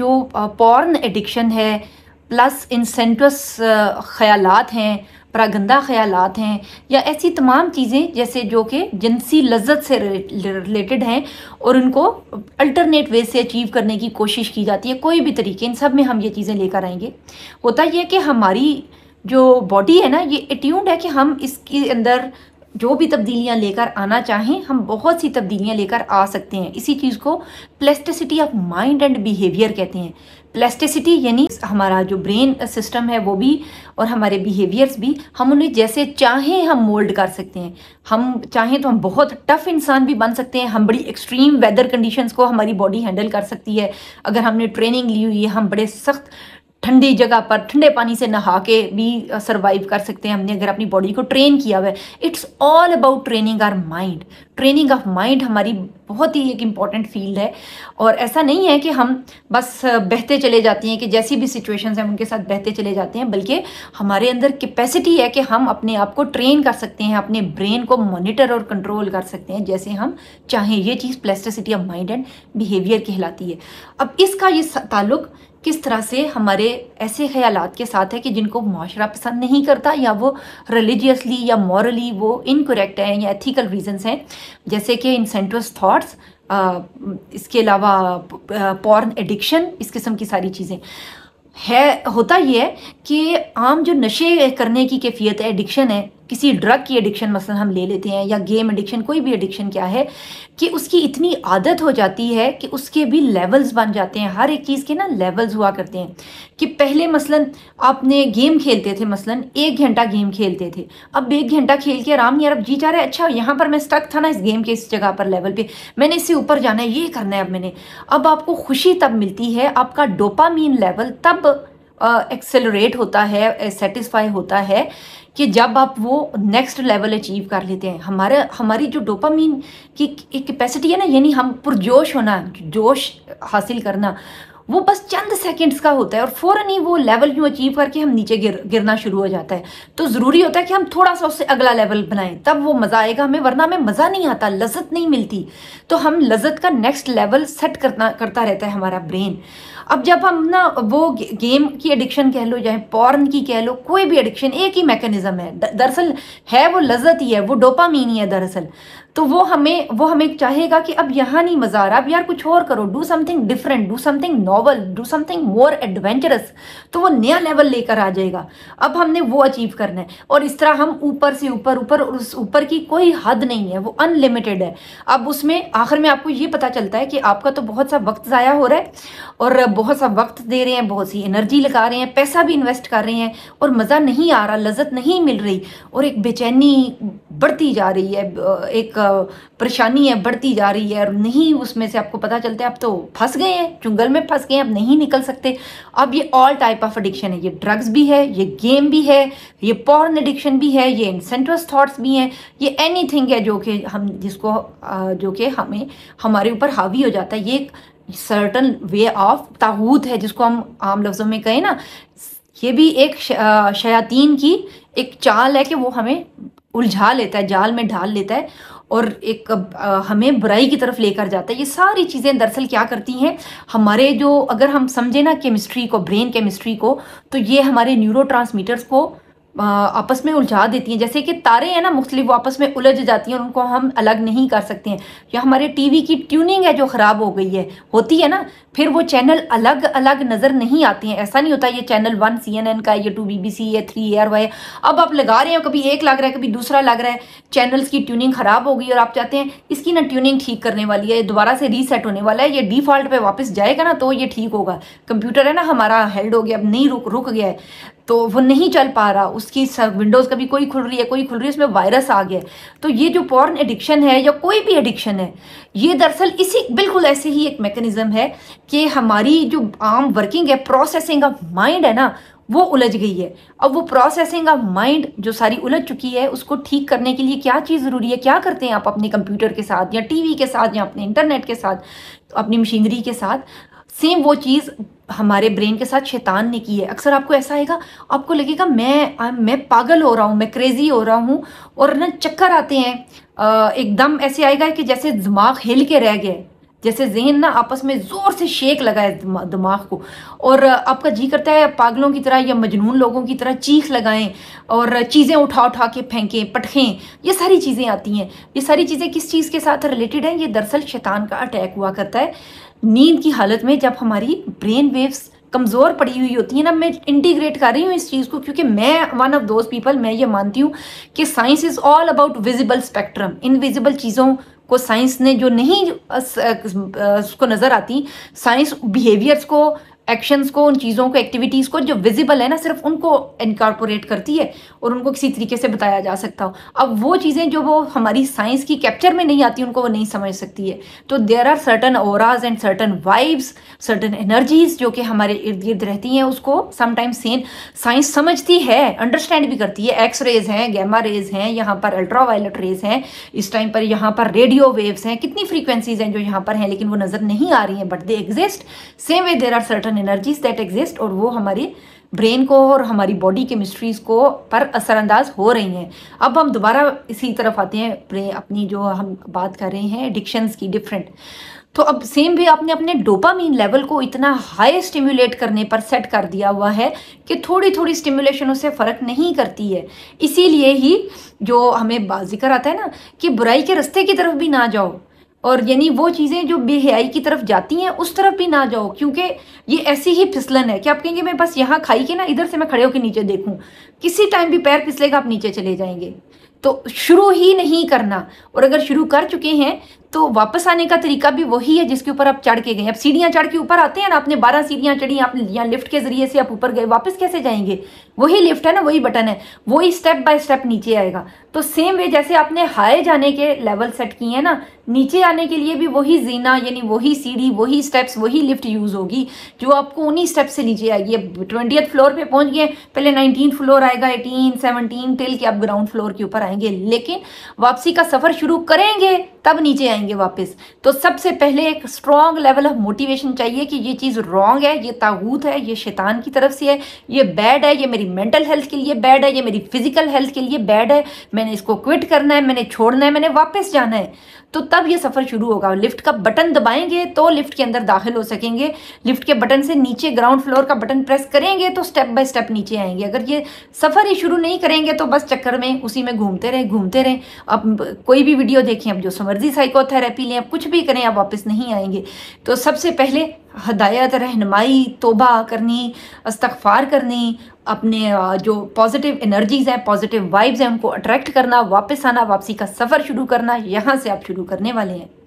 जो porn addiction है plus इंसेंटस ख़्यालात हैं प्रागंदा ख्याल हैं या ऐसी तमाम चीज़ें जैसे जो कि जिनसी लज्जत से रिलेटेड हैं और उनको अल्टरनेट वे से अचीव करने की कोशिश की जाती है कोई भी तरीके इन सब में हम ये चीज़ें लेकर आएंगे होता यह कि हमारी जो बॉडी है ना ये एट्यून्ड है कि हम इसके अंदर जो भी तब्दीलियाँ लेकर आना चाहें हम बहुत सी तब्दीलियाँ लेकर आ सकते हैं इसी चीज़ को plasticity of mind and behaviour कहते हैं प्लेस्टिसिटी यानी हमारा जो ब्रेन सिस्टम है वो भी और हमारे बिहेवियर्स भी हम उन्हें जैसे चाहें हम मोल्ड कर सकते हैं हम चाहें तो हम बहुत टफ इंसान भी बन सकते हैं हम बड़ी एक्सट्रीम वेदर कंडीशंस को हमारी बॉडी हैंडल कर सकती है अगर हमने ट्रेनिंग ली हुई है हम बड़े सख्त ठंडी जगह पर ठंडे पानी से नहा के भी सर्वाइव कर सकते हैं हमने अगर अपनी बॉडी को ट्रेन किया हुआ है it's all about training our mind training of mind हमारी बहुत ही एक इम्पॉर्टेंट फील्ड है और ऐसा नहीं है कि हम बस बहते चले जाते हैं कि जैसी भी सिचुएशंस हैं उनके साथ बहते चले जाते हैं बल्कि हमारे अंदर कैपेसिटी है कि हम अपने आप को ट्रेन कर सकते हैं अपने ब्रेन को मॉनिटर और कंट्रोल कर सकते हैं जैसे हम चाहें ये चीज़ plasticity of mind and behaviour कहलाती है अब इसका ये ताल्लुक किस तरह से हमारे ऐसे ख्याल के साथ है कि जिनको माशरा पसंद नहीं करता या वो रिलीजियसली या मॉरली वो इनकोरेक्ट हैं या एथिकल रीजनस हैं जैसे कि इंसेंटस थाट थॉट्स uh, इसके अलावा पॉर्न uh, एडिक्शन इस किस्म की सारी चीज़ें है होता ये है कि आम जो नशे करने की कैफियत है एडिक्शन है किसी ड्रग की एडिक्शन मसलन हम ले लेते हैं या गेम एडिक्शन कोई भी एडिक्शन क्या है कि उसकी इतनी आदत हो जाती है कि उसके भी लेवल्स बन जाते हैं हर एक चीज़ के ना लेवल्स हुआ करते हैं कि पहले मसलन आपने गेम खेलते थे मसलन एक घंटा गेम खेलते थे अब एक घंटा खेल के आराम यार अब जी जा रहे अच्छा यहाँ पर मैं स्टक था ना इस गेम के इस जगह पर लेवल पर मैंने इससे ऊपर जाना है ये करना है अब मैंने अब आपको खुशी तब मिलती है आपका डोपामीन लेवल तब एक्सेलरेट होता है सेटिस्फाई होता है कि जब आप वो नेक्स्ट लेवल अचीव कर लेते हैं हमारे हमारी जो डोपामीन की एक कैपेसिटी है ना यानी हम पुरजोश होना जोश हासिल करना वो बस चंद सेकंड्स का होता है और फ़ौरन ही वो लेवल यूँ अचीव करके हम नीचे गिर गिरना शुरू हो जाता है तो ज़रूरी होता है कि हम थोड़ा सा उससे अगला लेवल बनाएं तब वो मज़ा आएगा हमें वरना हमें मज़ा नहीं आता लज्जत नहीं मिलती तो हम लज्जत का नेक्स्ट लेवल सेट करना करता रहता है हमारा ब्रेन अब जब हम ना वो गेम की एडिक्शन कह लो चाहे पॉर्न की कह लो कोई भी एडिक्शन एक ही मेकनिज़म है दरअसल है वो लज्जत ही है वो डोपामीन ही है दरअसल तो वो हमें वो हमें चाहेगा कि अब यहाँ नहीं मज़ा आ रहा अब यार कुछ और करो do something different do something novel do something more adventurous तो वो नया लेवल लेकर आ जाएगा अब हमने वो अचीव करना है और इस तरह हम ऊपर से ऊपर ऊपर और उस ऊपर की कोई हद नहीं है वो अनलिमिटेड है अब उसमें आखिर में आपको ये पता चलता है कि आपका तो बहुत सा वक्त ज़ाया हो रहा है और बहुत सा वक्त दे रहे हैं बहुत सी एनर्जी लगा रहे हैं पैसा भी इन्वेस्ट कर रहे हैं और मज़ा नहीं आ रहा लजत नहीं मिल रही और एक बेचैनी बढ़ती जा रही है एक परेशानी है बढ़ती जा रही है और नहीं उसमें से आपको पता चलता है आप तो फंस गए हैं चुंगल में फंस गए हैं आप नहीं निकल सकते अब ये ऑल टाइप ऑफ एडिक्शन है ये ड्रग्स भी है ये गेम भी है ये पॉर्न एडिक्शन भी है ये इंसेंट्रस थाट्स भी हैं ये एनी है जो कि हम जिसको जो कि हमें हमारे ऊपर हावी हो जाता है ये एक सर्टन वे ऑफ ताहूत है जिसको हम आम लफ्ज़ों में कहें ना ये भी एक शयातीन की एक चाल है कि वो हमें उलझा लेता है जाल में ढाल लेता है और एक हमें बुराई की तरफ लेकर जाता है ये सारी चीज़ें दरअसल क्या करती हैं हमारे जो अगर हम समझें ना केमिस्ट्री को ब्रेन केमिस्ट्री को तो ये हमारे न्यूरो को आपस में उलझा देती हैं जैसे कि तारे हैं ना मुख्तलि वो आपस में उलझ जाती हैं और उनको हम अलग नहीं कर सकते हैं या हमारे टीवी की ट्यूनिंग है जो ख़राब हो गई है होती है ना फिर वो चैनल अलग अलग नज़र नहीं आते हैं ऐसा नहीं होता ये channel one C N N का है ये टू बी बी सी है थ्री एयर वाई अब आप लगा रहे हैं कभी एक लग रहा है कभी दूसरा लग रहा है चैनल्स की ट्यूनिंग ख़राब हो गई और आप चाहते हैं इसकी ना ट्यूनिंग ठीक करने वाली है दोबारा से रीसेट होने वाला है ये डिफ़ॉल्ट पर वापस जाएगा ना तो ये ठीक होगा कंप्यूटर है ना हमारा हेल्ड हो गया अब नहीं रुक रुक गया है तो वो नहीं चल पा रहा उसकी विंडोज़ कभी कोई खुल रही है कोई खुल रही है उसमें वायरस आ गया तो ये जो पॉर्न एडिक्शन है या कोई भी एडिक्शन है ये दरअसल इसी बिल्कुल ऐसे ही एक मैकेनिज़्म है कि हमारी जो आम वर्किंग है प्रोसेसिंग ऑफ माइंड है ना वो उलझ गई है अब वो प्रोसेसिंग ऑफ माइंड जो सारी उलझ चुकी है उसको ठीक करने के लिए क्या चीज़ ज़रूरी है क्या करते हैं आप अपने कंप्यूटर के साथ या टीवी के साथ या अपने इंटरनेट के साथ अपनी मशीनरी के साथ सेम वो चीज़ हमारे ब्रेन के साथ शैतान ने की है अक्सर आपको ऐसा आएगा आपको लगेगा मैं मैं पागल हो रहा हूँ मैं क्रेज़ी हो रहा हूँ और ना चक्कर आते हैं एकदम ऐसे आएगा कि जैसे दिमाग हिल के रह गए जैसे जहन ना आपस में ज़ोर से शेक लगाए दिमाग को और आपका जी करता है पागलों की तरह या मजनून लोगों की तरह चीख लगाएं और चीज़ें उठा उठा के फेंकें पटखें ये सारी चीज़ें आती हैं ये सारी चीज़ें किस चीज़ के साथ रिलेटेड हैं ये दरअसल शैतान का अटैक हुआ करता है नींद की हालत में जब हमारी ब्रेन वेव्स कमज़ोर पड़ी हुई होती है ना मैं इंटीग्रेट कर रही हूँ इस चीज़ को क्योंकि मैं वन ऑफ दोज पीपल मैं ये मानती हूँ कि science is all about visible spectrum invisible चीज़ों को साइंस ने जो नहीं उसको नज़र आती साइंस बिहेवियर्स को एक्शंस को उन चीज़ों को एक्टिविटीज़ को जो विजिबल है ना सिर्फ उनको इनकॉर्पोरेट करती है और उनको किसी तरीके से बताया जा सकता हो अब वो चीज़ें जो वो हमारी साइंस की कैप्चर में नहीं आती उनको वो नहीं समझ सकती है तो there are certain auras and certain vibes certain energies जो कि हमारे इर्द गिर्द रहती हैं उसको समटाइम्स सेन साइंस समझती है अंडरस्टैंड भी करती है एक्स रेज हैं गैमा रेज हैं यहाँ पर अल्ट्रा रेज हैं इस टाइम पर यहाँ पर रेडियो वेव्स हैं कितनी फ्रीक्वेंसीज हैं जो यहाँ पर हैं लेकिन वो नज़र नहीं आ रही हैं but they exist same way there are certain energies that exist और वो हमारी ब्रेन को और हमारी बॉडी केमिस्ट्रीज को पर असरअंदाज हो रही हैं अब हम दोबारा इसी तरफ आते हैं अपनी जो हम बात कर रहे हैं एडिक्शंस की डिफरेंट तो अब सेम भी आपने अपने डोपामीन लेवल को इतना हाई स्टिम्युलेट करने पर सेट कर दिया हुआ है कि थोड़ी थोड़ी स्टिम्युलेशन उसे फ़र्क नहीं करती है इसीलिए ही जो हमें जिक्र आता है ना कि बुराई के रस्ते की तरफ भी ना जाओ और यानी वो चीज़ें जो बेहयाई की तरफ जाती हैं उस तरफ भी ना जाओ क्योंकि ये ऐसी ही फिसलन है कि आप कहेंगे मैं बस यहाँ खाई के ना इधर से मैं खड़े होकर नीचे देखूँ किसी टाइम भी पैर फिसलेगा आप नीचे चले जाएंगे तो शुरू ही नहीं करना और अगर शुरू कर चुके हैं तो वापस आने का तरीका भी वही है जिसके ऊपर आप चढ़ के गए अब सीढ़ियाँ चढ़ के ऊपर आते हैं ना आपने बारह सीढ़ियाँ चढ़ी आप यहाँ लिफ्ट के जरिए से आप ऊपर गए वापस कैसे जाएंगे वही लिफ्ट है ना वही बटन है वही स्टेप बाय स्टेप नीचे आएगा तो सेम वे जैसे आपने हाई जाने के लेवल सेट किए हैं ना नीचे आने के लिए भी वही जीना यानी वही सीढ़ी वही स्टेप्स वही लिफ्ट यूज़ होगी जो आपको उन्हीं स्टेप से नीचे आएगी अब ट्वेंटी फ्लोर पे पहुंच गए पहले नाइनटीन फ्लोर आएगा एटीन सेवनटीन टिल के आप ग्राउंड फ्लोर के ऊपर आएंगे लेकिन वापसी का सफ़र शुरू करेंगे तब नीचे आएंगे वापस तो सबसे पहले एक स्ट्रॉन्ग लेवल ऑफ मोटिवेशन चाहिए कि ये चीज़ रॉन्ग है ये ताबूत है ये शैतान की तरफ से है ये बैड है ये मेरी मेंटल हेल्थ के लिए बैड है ये मेरी फिजिकल हेल्थ के लिए बैड है मैंने इसको क्विट करना है मैंने छोड़ना है मैंने वापस जाना है तो तब ये सफ़र शुरू होगा लिफ्ट का बटन दबाएंगे तो लिफ्ट के अंदर दाखिल हो सकेंगे लिफ्ट के बटन से नीचे ग्राउंड फ्लोर का बटन प्रेस करेंगे तो स्टेप बाय स्टेप नीचे आएंगे अगर ये सफ़र ही शुरू नहीं करेंगे तो बस चक्कर में उसी में घूमते रहें घूमते रहें अब कोई भी वीडियो देखें अब जो समर्जी साइकोथेरेपी लें अब कुछ भी करें आप वापस नहीं आएंगे तो सबसे पहले हदायत रहनमाई तोबा करनी इस्तफ़ार करनी अपने जो पॉजिटिव एनर्जीज़ हैं पॉजिटिव वाइब्स हैं उनको अट्रैक्ट करना वापस आना वापसी का सफ़र शुरू करना यहाँ से आप शुरू करने वाले हैं